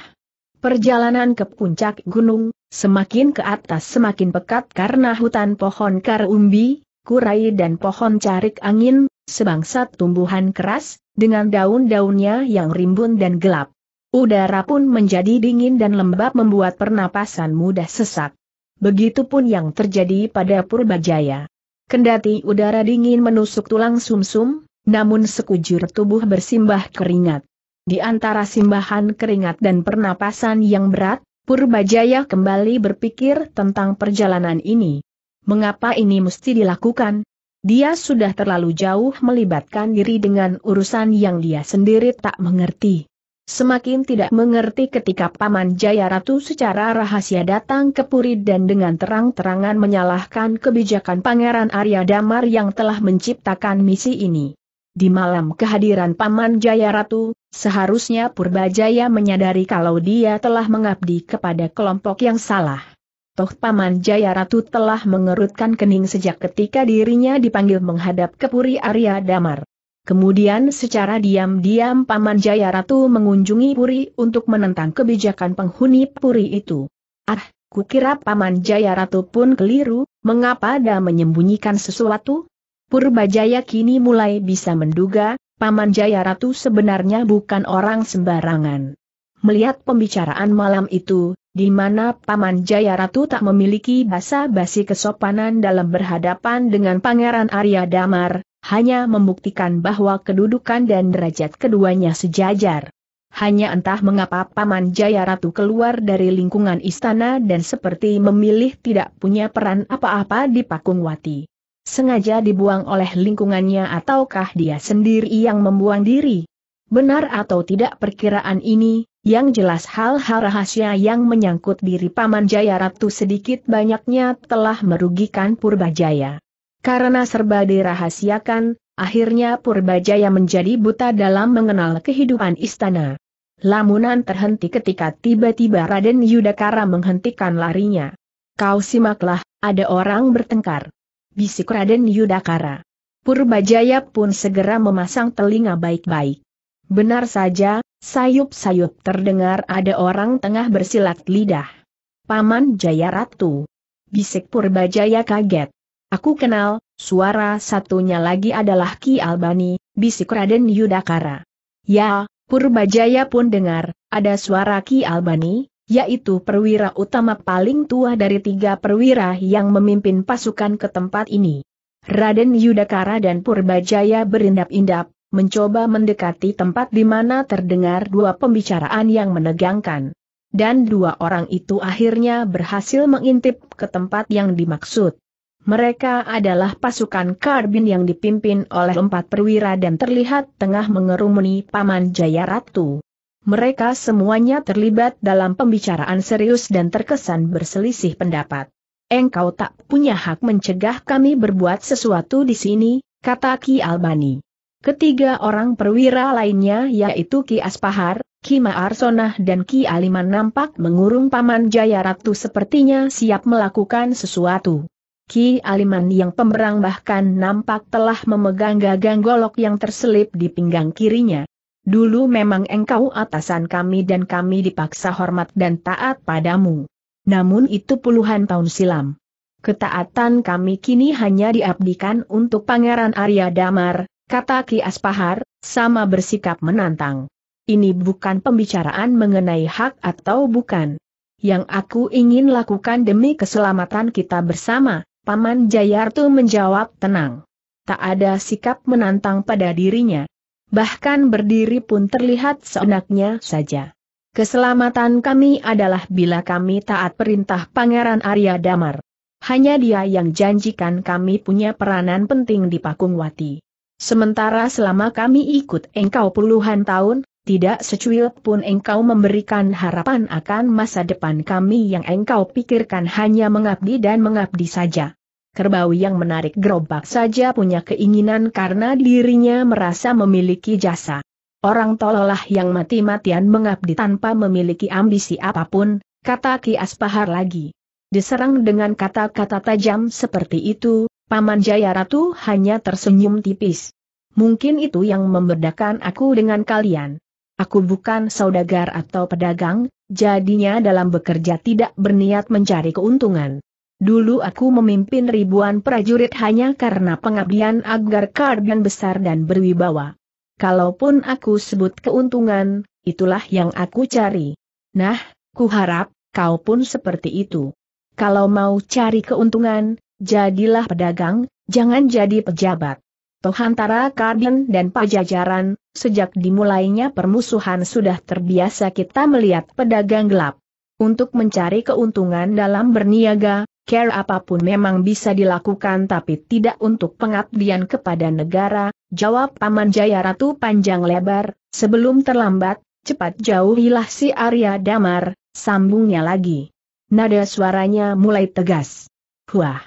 Perjalanan ke puncak gunung, semakin ke atas semakin pekat karena hutan pohon karumbi, kurai dan pohon carik angin, sebangsat tumbuhan keras, dengan daun-daunnya yang rimbun dan gelap. Udara pun menjadi dingin dan lembab membuat pernapasan mudah sesak. Begitupun yang terjadi pada Purbajaya. Kendati udara dingin menusuk tulang sumsum, -sum, namun sekujur tubuh bersimbah keringat. Di antara simbahan keringat dan pernapasan yang berat, Purbajaya kembali berpikir tentang perjalanan ini. Mengapa ini mesti dilakukan? Dia sudah terlalu jauh melibatkan diri dengan urusan yang dia sendiri tak mengerti. Semakin tidak mengerti ketika Paman Jaya Ratu secara rahasia datang ke Puri dan dengan terang-terangan menyalahkan kebijakan Pangeran Arya Damar yang telah menciptakan misi ini. Di malam kehadiran Paman Jaya Ratu, seharusnya Purbajaya menyadari kalau dia telah mengabdi kepada kelompok yang salah. Toh Paman Jaya Ratu telah mengerutkan kening sejak ketika dirinya dipanggil menghadap ke Puri Arya Damar. Kemudian secara diam-diam Paman Jaya Ratu mengunjungi Puri untuk menentang kebijakan penghuni Puri itu. Ah, kukira Paman Jaya Ratu pun keliru, mengapa ada menyembunyikan sesuatu? Purbajaya kini mulai bisa menduga, Paman Jaya Ratu sebenarnya bukan orang sembarangan. Melihat pembicaraan malam itu, di mana Paman Jaya Ratu tak memiliki basa-basi kesopanan dalam berhadapan dengan Pangeran Arya Damar, hanya membuktikan bahwa kedudukan dan derajat keduanya sejajar. Hanya entah mengapa Paman Jaya Ratu keluar dari lingkungan istana dan seperti memilih tidak punya peran apa-apa di Pakungwati. Sengaja dibuang oleh lingkungannya ataukah dia sendiri yang membuang diri? Benar atau tidak perkiraan ini, yang jelas hal-hal rahasia yang menyangkut diri Paman Jaya Ratu sedikit banyaknya telah merugikan Purbajaya. Karena serba dirahasiakan, akhirnya Purbajaya menjadi buta dalam mengenal kehidupan istana. Lamunan terhenti ketika tiba-tiba Raden Yudakara menghentikan larinya. Kau simaklah, ada orang bertengkar. Bisik Raden Yudakara. Purbajaya pun segera memasang telinga baik-baik. Benar saja, sayup-sayup terdengar ada orang tengah bersilat lidah. Paman Jaya Ratu. Bisik Purbajaya kaget. Aku kenal, suara satunya lagi adalah Ki Albani, bisik Raden Yudakara. Ya, Purbajaya pun dengar, ada suara Ki Albani, yaitu perwira utama paling tua dari tiga perwira yang memimpin pasukan ke tempat ini. Raden Yudakara dan Purbajaya berindap-indap, mencoba mendekati tempat di mana terdengar dua pembicaraan yang menegangkan. Dan dua orang itu akhirnya berhasil mengintip ke tempat yang dimaksud. Mereka adalah pasukan Karbin yang dipimpin oleh empat perwira dan terlihat tengah mengerumuni Paman Jaya Ratu. Mereka semuanya terlibat dalam pembicaraan serius dan terkesan berselisih pendapat. Engkau tak punya hak mencegah kami berbuat sesuatu di sini, kata Ki Albani. Ketiga orang perwira lainnya yaitu Ki Aspahar, Ki Maarsonah dan Ki Aliman nampak mengurung Paman Jaya Ratu sepertinya siap melakukan sesuatu. Ki Aliman yang pemberang bahkan nampak telah memegang gagang golok yang terselip di pinggang kirinya. Dulu memang engkau atasan kami dan kami dipaksa hormat dan taat padamu. Namun itu puluhan tahun silam. Ketaatan kami kini hanya diabdikan untuk Pangeran Arya Damar, kata Ki Aspahar, sama bersikap menantang. Ini bukan pembicaraan mengenai hak atau bukan. Yang aku ingin lakukan demi keselamatan kita bersama, Paman Jayartu menjawab tenang. Tak ada sikap menantang pada dirinya. Bahkan berdiri pun terlihat seenaknya saja. Keselamatan kami adalah bila kami taat perintah Pangeran Arya Damar. Hanya dia yang janjikan kami punya peranan penting di Pakungwati. Sementara selama kami ikut engkau puluhan tahun, tidak secuil pun engkau memberikan harapan akan masa depan kami yang engkau pikirkan hanya mengabdi dan mengabdi saja kerbau yang menarik gerobak saja punya keinginan karena dirinya merasa memiliki jasa. Orang tololah yang mati-matian mengabdi tanpa memiliki ambisi apapun, kata Ki Aspahar lagi. Diserang dengan kata-kata tajam seperti itu, Paman Jaya Ratu hanya tersenyum tipis. Mungkin itu yang membedakan aku dengan kalian. Aku bukan saudagar atau pedagang, jadinya dalam bekerja tidak berniat mencari keuntungan. Dulu aku memimpin ribuan prajurit hanya karena pengabdian agar kardian besar dan berwibawa. Kalaupun aku sebut keuntungan, itulah yang aku cari. Nah, kuharap kau pun seperti itu. Kalau mau cari keuntungan, jadilah pedagang, jangan jadi pejabat. Toh antara kardian dan pajajaran, sejak dimulainya permusuhan sudah terbiasa kita melihat pedagang gelap. Untuk mencari keuntungan dalam berniaga, care apapun memang bisa dilakukan tapi tidak untuk pengabdian kepada negara, jawab Paman Jaya Ratu panjang lebar, sebelum terlambat, cepat jauhilah si Arya Damar, sambungnya lagi. Nada suaranya mulai tegas. Wah!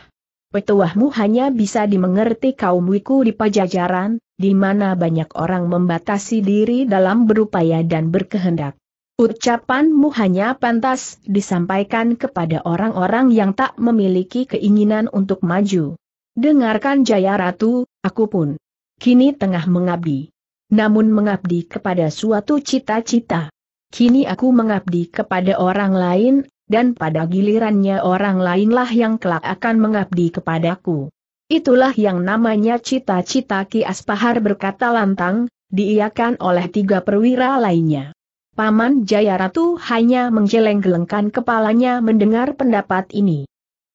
Petuahmu hanya bisa dimengerti kaum wiku di pajajaran, di mana banyak orang membatasi diri dalam berupaya dan berkehendak. Ucapanmu hanya pantas disampaikan kepada orang-orang yang tak memiliki keinginan untuk maju. Dengarkan Jaya Ratu, aku pun kini tengah mengabdi. Namun mengabdi kepada suatu cita-cita. Kini aku mengabdi kepada orang lain, dan pada gilirannya orang lainlah yang kelak akan mengabdi kepadaku. Itulah yang namanya cita-cita Ki Aspahar berkata lantang, diiakan oleh tiga perwira lainnya. Paman Jaya Ratu hanya menggeleng-gelengkan kepalanya mendengar pendapat ini.